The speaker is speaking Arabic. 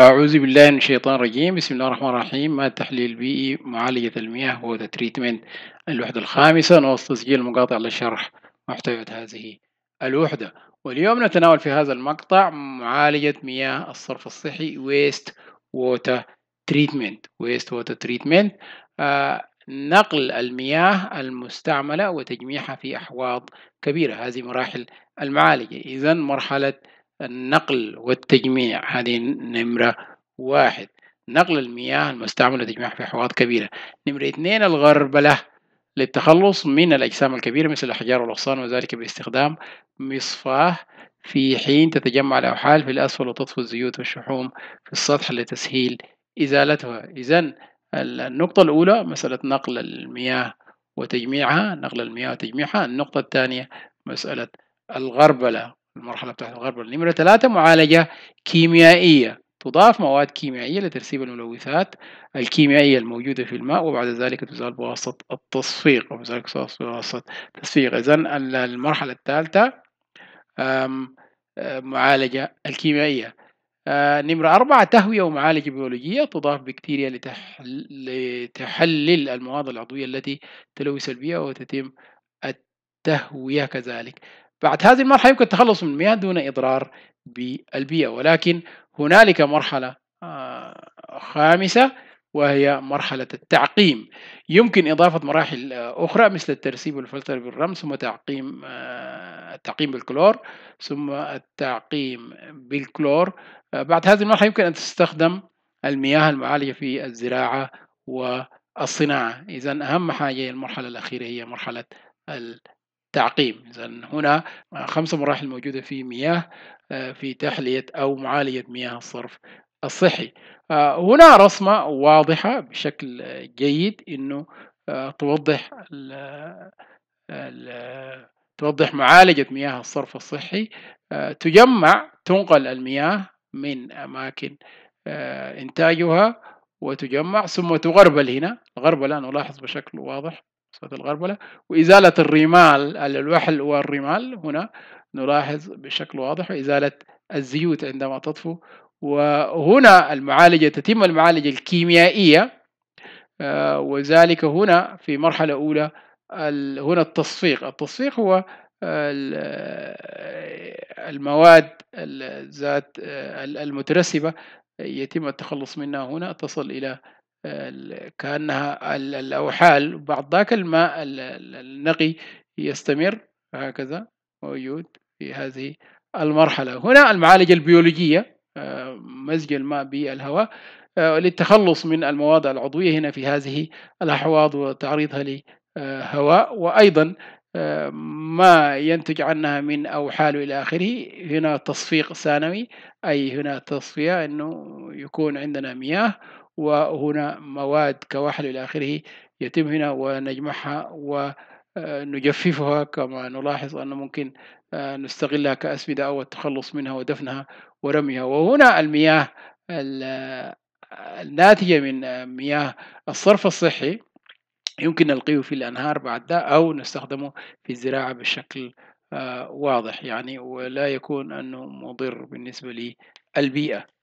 أعوذ بالله من الشيطان الرجيم بسم الله الرحمن الرحيم ما التحليل البيئي معالجة المياه تريتمنت الوحدة الخامسة نص تسجيل مقاطع لشرح محتوى هذه الوحدة واليوم نتناول في هذا المقطع معالجة مياه الصرف الصحي ويست ووتر تريتمنت ويست ووتر تريتمنت نقل المياه المستعملة وتجميعها في أحواض كبيرة هذه مراحل المعالجة إذا مرحلة النقل والتجميع هذه نمرة واحد نقل المياه المستعملة لتجميعها في حوض كبيرة نمرة اثنين الغربلة للتخلص من الأجسام الكبيرة مثل الأحجار والأغصان وذلك باستخدام مصفاه في حين تتجمع الأوحال في الأسفل وتطفو الزيوت والشحوم في السطح لتسهيل إزالتها إذا النقطة الأولى مسألة نقل المياه وتجميعها نقل المياه وتجميعها النقطة الثانية مسألة الغربلة المرحلة بتاعت الغرب نمرة ثلاثة معالجة كيميائية تضاف مواد كيميائية لترسيب الملوثات الكيميائية الموجودة في الماء وبعد ذلك تزال بواسطة التصفيق وبذلك بواسطة تصفيق إذا المرحلة الثالثة آه، معالجة الكيميائية آه، نمرة أربعة تهوية ومعالجة بيولوجية تضاف بكتيريا لتحل... لتحلل المواد العضوية التي تلوث البيئة وتتم التهوية كذلك بعد هذه المرحلة يمكن التخلص من المياه دون إضرار بالبيئة ولكن هنالك مرحلة آه، خامسة وهي مرحلة التعقيم يمكن إضافة مراحل آه، أخرى مثل الترسيب والفلتر بالرمز ثم تعقيم آه، التعقيم بالكلور ثم التعقيم بالكلور بعد هذه المرحلة يمكن أن تستخدم المياه المعالجة في الزراعة والصناعة إذا أهم حاجة المرحلة الأخيرة هي مرحلة تعقيم مثلا هنا خمسة مراحل موجودة في مياه آه، في تحلية أو معالجة مياه الصرف الصحي آه، هنا رسمة واضحة بشكل جيد إنه آه، توضح ال ال توضح معالجة مياه الصرف الصحي تجمع تنقل المياه من أماكن إنتاجها وتجمع ثم تغربل هنا الغربلة نلاحظ بشكل واضح صوت الغربلة وإزالة الرمال الوحل والرمال هنا نلاحظ بشكل واضح وإزالة الزيوت عندما تطفو وهنا المعالجة تتم المعالجة الكيميائية آه، وذلك هنا في مرحلة أولى هنا التصفيق التصفيق هو المواد ذات آه، المترسبة يتم التخلص منها هنا تصل إلى كأنها الأوحال بعد ذاك الماء النقي يستمر هكذا موجود في هذه المرحلة هنا المعالجة البيولوجية آه، مزج الماء بالهواء آه، للتخلص من المواد العضوية هنا في هذه الأحواض وتعريضها لهواء وأيضا آه، ما ينتج عنها من أوحال إلى آخره هنا تصفيق ثانوي أي هنا تصفية أنه يكون عندنا مياه وهنا مواد كواحل إلى آخره يتم هنا ونجمعها ونجففها آه، كما نلاحظ أن ممكن آه، نستغلها كأسمدة أو التخلص منها ودفنها ورميها وهنا المياه آه، الناتجة من مياه الصرف الصحي يمكن نلقيه في الأنهار بعد ده أو نستخدمه في الزراعة بشكل واضح يعني ولا يكون أنه مضر بالنسبة للبيئة